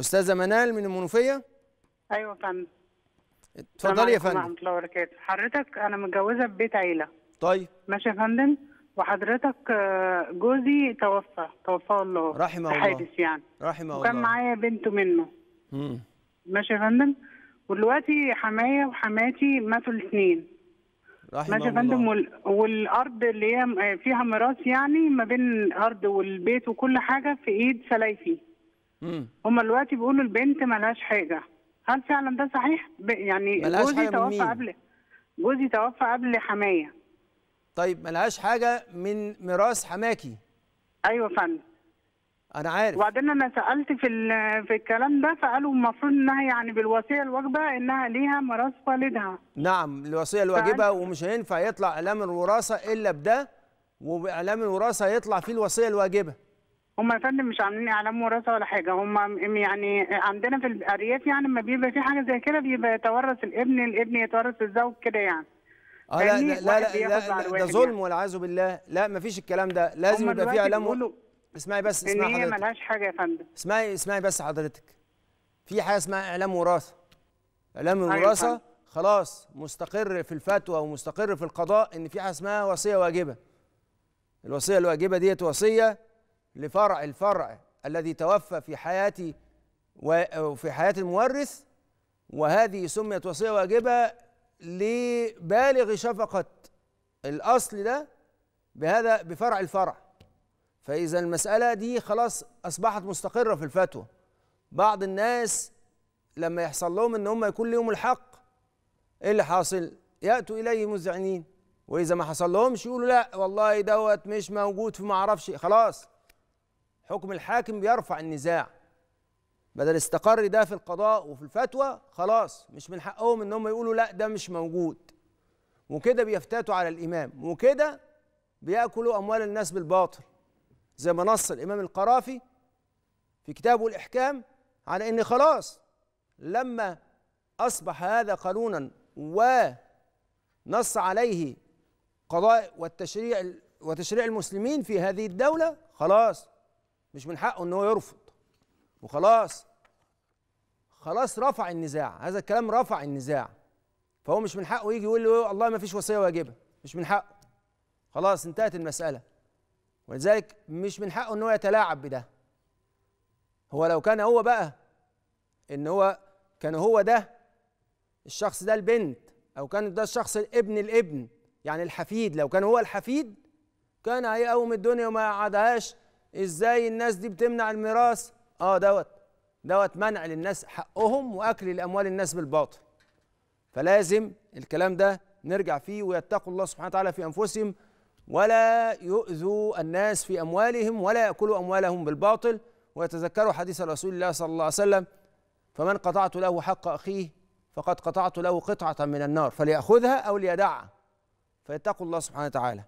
استاذه منال من المنوفيه ايوه يا فندم اتفضلي يا فندم ورحمه الله وبركاته حضرتك انا متجوزه في بيت عيله طيب ماشي يا فندم وحضرتك آه، جوزي توفى توفاه الله رحمه الله حادث يعني رحمه الله وكان معايا بنته منه امم ماشي يا فندم ودلوقتي حمايا وحماتي ماتوا الاثنين ماشي يا فندم والارض اللي هي آه، فيها ميراث يعني ما بين الارض والبيت وكل حاجه في ايد سلايفي هم دلوقتي بيقولوا البنت ملهاش حاجه هل فعلا ده صحيح يعني جوزي توفى قبل جوزي توفى قبل حمايه طيب ملهاش حاجه من ميراث حماكي ايوه فندم انا عارف وبعدين انا سالت في في الكلام ده فقالوا المفروض انها يعني بالوصيه الواجبه انها ليها ميراث والدها نعم الوصيه الواجبه ومش هينفع يطلع اعلام الوراثه الا بده واعلام الوراثه يطلع فيه الوصيه الواجبه هم يا فندم مش عاملين اعلام وراثه ولا حاجه هم يعني عندنا في الارياف يعني لما بيبقى في حاجه زي كده بيبقى يتورث الابن الابن يتورث الزوج كده يعني آه لا, لا لا لا, لا ده ظلم يعني. والعياذ بالله لا ما فيش الكلام ده لازم يبقى في اعلام اسمعي بس اسمعي حضرتك ان هي ملهاش حاجه يا فندم اسمعي اسمعي بس حضرتك في حاجه اسمها اعلام وراثه اعلام الوراثه أيوة خلاص مستقر في الفتوى ومستقر في القضاء ان في حاجه اسمها وصيه واجبه الوصيه الواجبه ديت وصيه لفرع الفرع الذي توفى في حياتي وفي حياة المورث وهذه سميت وصية واجبة لبالغ شفقة الأصل ده بهذا بفرع الفرع فإذا المسألة دي خلاص أصبحت مستقرة في الفتوى بعض الناس لما يحصل لهم ان هم يكون لهم الحق ايه اللي حاصل ياتوا اليه مذعنين واذا ما حصل لهمش يقولوا لا والله دوت مش موجود في ما اعرفش خلاص حكم الحاكم بيرفع النزاع بدل استقر ده في القضاء وفي الفتوى خلاص مش من حقهم ان هم يقولوا لا ده مش موجود وكده بيفتاتوا على الامام وكده بياكلوا اموال الناس بالباطل زي ما نص الامام القرافي في كتابه الاحكام على ان خلاص لما اصبح هذا قانونا ونص عليه قضاء والتشريع وتشريع المسلمين في هذه الدوله خلاص مش من حقه ان هو يرفض وخلاص خلاص رفع النزاع هذا الكلام رفع النزاع فهو مش من حقه يجي يقول له الله ما فيش وصيه واجبه مش من حقه خلاص انتهت المساله ولذلك مش من حقه ان هو يتلاعب بده هو لو كان هو بقى ان هو كان هو ده الشخص ده البنت او كان ده الشخص الابن الابن يعني الحفيد لو كان هو الحفيد كان هيقوم الدنيا وما يقعدهاش ازاي الناس دي بتمنع الميراث اه دوت دوت منع للناس حقهم واكل الاموال الناس بالباطل فلازم الكلام ده نرجع فيه ويتقوا الله سبحانه وتعالى في انفسهم ولا يؤذوا الناس في اموالهم ولا ياكلوا اموالهم بالباطل ويتذكروا حديث رسول الله صلى الله عليه وسلم فمن قطعت له حق اخيه فقد قطعت له قطعه من النار فليأخذها او ليدعها فيتقوا الله سبحانه وتعالى